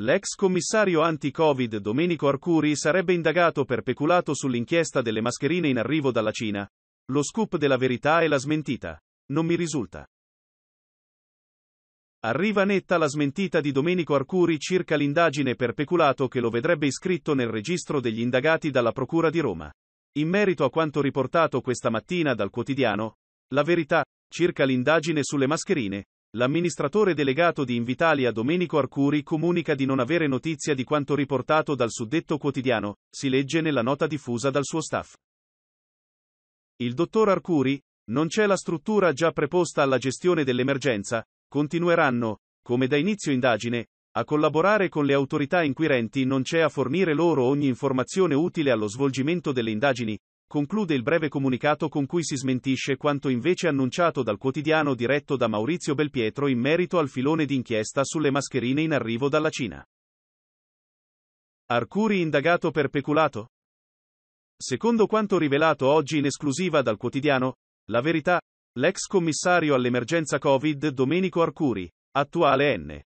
L'ex commissario anti-Covid Domenico Arcuri sarebbe indagato per peculato sull'inchiesta delle mascherine in arrivo dalla Cina. Lo scoop della verità è la smentita. Non mi risulta. Arriva netta la smentita di Domenico Arcuri circa l'indagine per peculato che lo vedrebbe iscritto nel registro degli indagati dalla Procura di Roma. In merito a quanto riportato questa mattina dal quotidiano, La Verità, circa l'indagine sulle mascherine, L'amministratore delegato di Invitalia Domenico Arcuri comunica di non avere notizia di quanto riportato dal suddetto quotidiano, si legge nella nota diffusa dal suo staff. Il dottor Arcuri, non c'è la struttura già preposta alla gestione dell'emergenza, continueranno, come da inizio indagine, a collaborare con le autorità inquirenti non c'è a fornire loro ogni informazione utile allo svolgimento delle indagini, conclude il breve comunicato con cui si smentisce quanto invece annunciato dal quotidiano diretto da Maurizio Belpietro in merito al filone d'inchiesta sulle mascherine in arrivo dalla Cina. Arcuri indagato per peculato? Secondo quanto rivelato oggi in esclusiva dal quotidiano, La Verità, l'ex commissario all'emergenza Covid Domenico Arcuri, attuale N.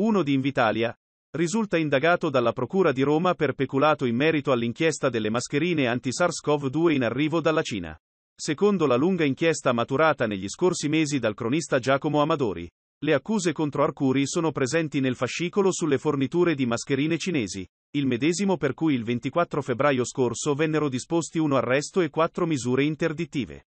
1 di Invitalia, risulta indagato dalla Procura di Roma per peculato in merito all'inchiesta delle mascherine anti-SARS-CoV-2 in arrivo dalla Cina. Secondo la lunga inchiesta maturata negli scorsi mesi dal cronista Giacomo Amadori, le accuse contro Arcuri sono presenti nel fascicolo sulle forniture di mascherine cinesi, il medesimo per cui il 24 febbraio scorso vennero disposti uno arresto e quattro misure interdittive.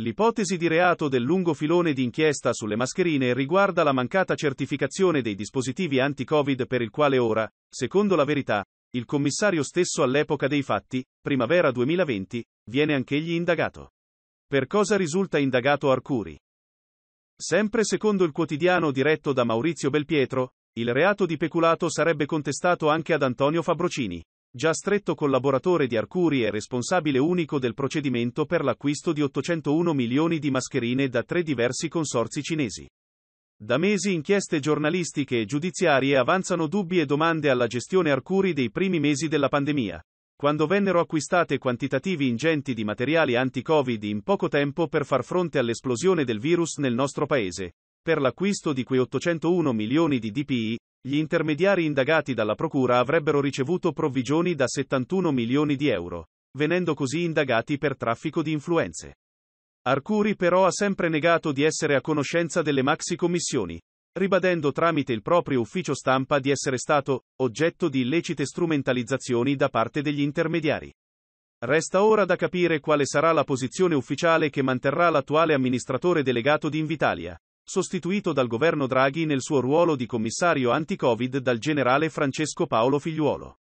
L'ipotesi di reato del lungo filone di inchiesta sulle mascherine riguarda la mancata certificazione dei dispositivi anti-Covid per il quale ora, secondo la verità, il commissario stesso all'epoca dei fatti, primavera 2020, viene anch'egli indagato. Per cosa risulta indagato Arcuri? Sempre secondo il quotidiano diretto da Maurizio Belpietro, il reato di peculato sarebbe contestato anche ad Antonio Fabrocini, già stretto collaboratore di Arcuri e responsabile unico del procedimento per l'acquisto di 801 milioni di mascherine da tre diversi consorzi cinesi. Da mesi inchieste giornalistiche e giudiziarie avanzano dubbi e domande alla gestione Arcuri dei primi mesi della pandemia, quando vennero acquistate quantitativi ingenti di materiali anti-Covid in poco tempo per far fronte all'esplosione del virus nel nostro paese. Per l'acquisto di quei 801 milioni di DPI, gli intermediari indagati dalla Procura avrebbero ricevuto provvigioni da 71 milioni di euro, venendo così indagati per traffico di influenze. Arcuri però ha sempre negato di essere a conoscenza delle maxi commissioni, ribadendo tramite il proprio ufficio stampa di essere stato oggetto di illecite strumentalizzazioni da parte degli intermediari. Resta ora da capire quale sarà la posizione ufficiale che manterrà l'attuale amministratore delegato di Invitalia, sostituito dal governo Draghi nel suo ruolo di commissario anti-Covid dal generale Francesco Paolo Figliuolo.